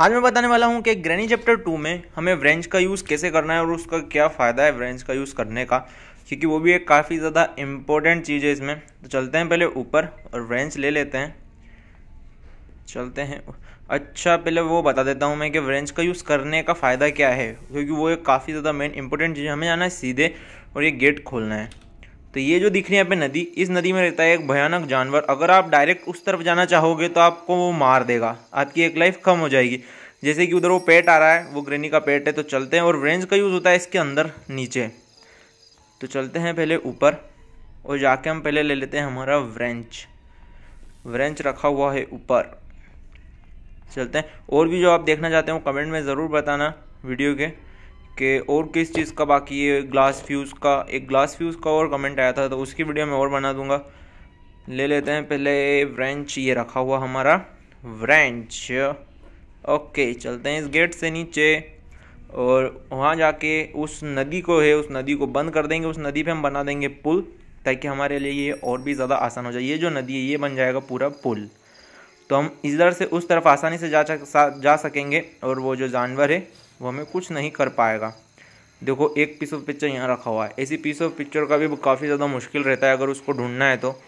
आज मैं बताने वाला हूँ कि ग्रैनी चैप्टर टू में हमें व्रेंच का यूज़ कैसे करना है और उसका क्या फ़ायदा है व्रेंच का यूज़ करने का क्योंकि वो भी एक काफ़ी ज़्यादा इम्पोर्टेंट चीज़ है इसमें तो चलते हैं पहले ऊपर और व्रेंच ले लेते हैं चलते हैं अच्छा पहले वो बता देता हूँ मैं कि व्रेंच का यूज़ करने का फ़ायदा क्या है क्योंकि वो एक काफ़ी ज़्यादा मेन इंपॉर्टेंट चीज़ हमें जाना है सीधे और ये गेट खोलना है तो ये जो दिख रही है यहाँ पे नदी इस नदी में रहता है एक भयानक जानवर अगर आप डायरेक्ट उस तरफ जाना चाहोगे तो आपको वो मार देगा आपकी एक लाइफ कम हो जाएगी जैसे कि उधर वो पेट आ रहा है वो ग्रेनी का पेट है तो चलते हैं और रेंज का यूज़ होता है इसके अंदर नीचे तो चलते हैं पहले ऊपर और जाके हम पहले ले लेते हैं हमारा व्रेंच व्रेंच रखा हुआ है ऊपर चलते हैं और भी जो आप देखना चाहते हो कमेंट में ज़रूर बताना वीडियो के कि और किस चीज़ का बाकी है ग्लास फ्यूज़ का एक ग्लास फ्यूज़ का और कमेंट आया था तो उसकी वीडियो मैं और बना दूंगा ले लेते हैं पहले व्रेंच ये रखा हुआ हमारा व्रेंच ओके चलते हैं इस गेट से नीचे और वहाँ जाके उस नदी को है उस नदी को बंद कर देंगे उस नदी पे हम बना देंगे पुल ताकि हमारे लिए ये और भी ज़्यादा आसान हो जाए ये जो नदी है ये बन जाएगा पूरा पुल तो हम इधर से उस तरफ आसानी से जा जा सकेंगे और वो जो जानवर है वो हमें कुछ नहीं कर पाएगा देखो एक पीस ऑफ पिक्चर यहाँ रखा हुआ है ऐसी पीस ऑफ पिक्चर का भी काफ़ी ज़्यादा मुश्किल रहता है अगर उसको ढूंढना है तो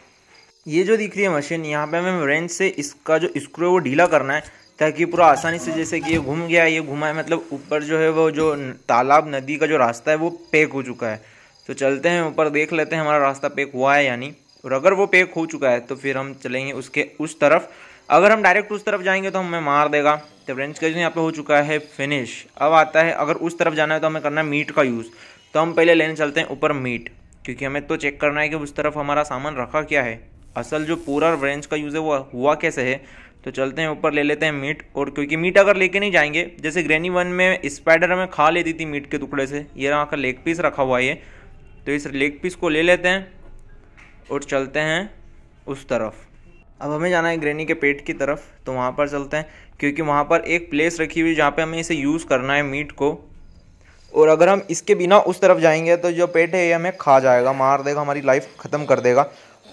ये जो दिख रही है मशीन यहाँ पे हमें रेंज से इसका जो स्क्रू है वो ढीला करना है ताकि पूरा आसानी से जैसे कि ये घूम गया ये घुमा है मतलब ऊपर जो है वो जो तालाब नदी का जो रास्ता है वो पैक हो चुका है तो चलते हैं ऊपर देख लेते हैं हमारा रास्ता पैक हुआ है यानी और अगर वो पैक हो चुका है तो फिर हम चलेंगे उसके उस तरफ अगर हम डायरेक्ट उस तरफ जाएंगे तो हमें मार देगा तो फ्रेंड्स यूज यहाँ पे हो चुका है फिनिश अब आता है अगर उस तरफ जाना है तो हमें करना है मीट का यूज़ तो हम पहले लेने चलते हैं ऊपर मीट क्योंकि हमें तो चेक करना है कि उस तरफ हमारा सामान रखा क्या है असल जो पूरा रेंज का यूज़ है वो हुआ कैसे है तो चलते हैं ऊपर ले लेते हैं मीट और क्योंकि मीट अगर लेके नहीं जाएंगे जैसे ग्रैनी वन में स्पाइडर हमें खा लेती थी मीट के टुकड़े से ये यहाँ का लेग पीस रखा हुआ है ये तो इस लेग पीस को ले लेते हैं और चलते हैं उस तरफ अब हमें जाना है ग्रेनी के पेट की तरफ तो वहाँ पर चलते हैं क्योंकि वहाँ पर एक प्लेस रखी हुई जहाँ पे हमें इसे यूज़ करना है मीट को और अगर हम इसके बिना उस तरफ जाएंगे तो जो पेट है ये हमें खा जाएगा मार देगा हमारी लाइफ ख़त्म कर देगा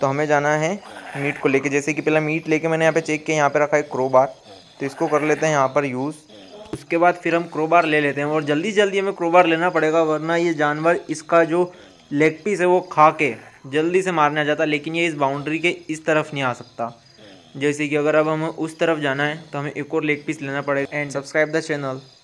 तो हमें जाना है मीट को लेके जैसे कि पहले मीट लेके मैंने यहाँ पे चेक किया यहाँ पे रखा है क्रोबार तो इसको कर लेते हैं यहाँ पर यूज़ उसके बाद फिर हम क्रोबार ले लेते हैं और जल्दी जल्दी हमें क्रोबार लेना पड़ेगा वरना ये जानवर इसका जो लेग पीस है वो खा के जल्दी से मारने आ जाता लेकिन ये इस बाउंड्री के इस तरफ नहीं आ सकता हम्म। जैसे कि अगर अब हमें उस तरफ जाना है तो हमें एक और लेग पीस लेना पड़ेगा एंड सब्सक्राइब द चैनल